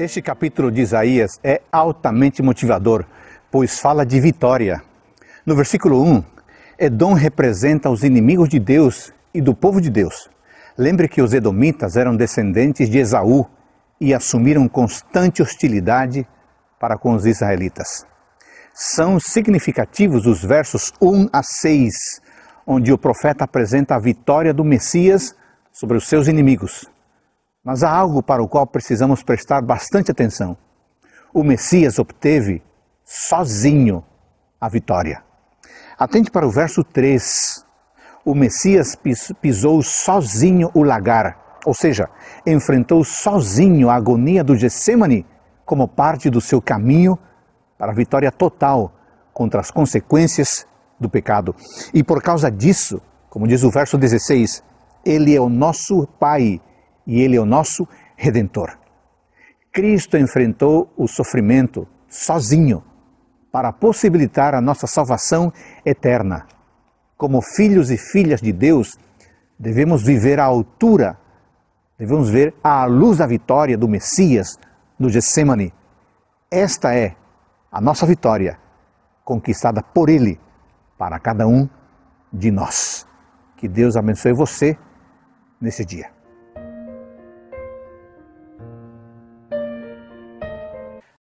Este capítulo de Isaías é altamente motivador, pois fala de vitória. No versículo 1, Edom representa os inimigos de Deus e do povo de Deus. Lembre que os edomitas eram descendentes de Esaú e assumiram constante hostilidade para com os israelitas. São significativos os versos 1 a 6, onde o profeta apresenta a vitória do Messias sobre os seus inimigos. Mas há algo para o qual precisamos prestar bastante atenção. O Messias obteve sozinho a vitória. Atente para o verso 3. O Messias pisou sozinho o lagar, ou seja, enfrentou sozinho a agonia do Getsemane como parte do seu caminho para a vitória total contra as consequências do pecado. E por causa disso, como diz o verso 16, ele é o nosso Pai e Ele é o nosso redentor. Cristo enfrentou o sofrimento sozinho para possibilitar a nossa salvação eterna. Como filhos e filhas de Deus, devemos viver à altura, devemos ver à luz da vitória do Messias no Getsemane. Esta é a nossa vitória, conquistada por Ele para cada um de nós. Que Deus abençoe você nesse dia.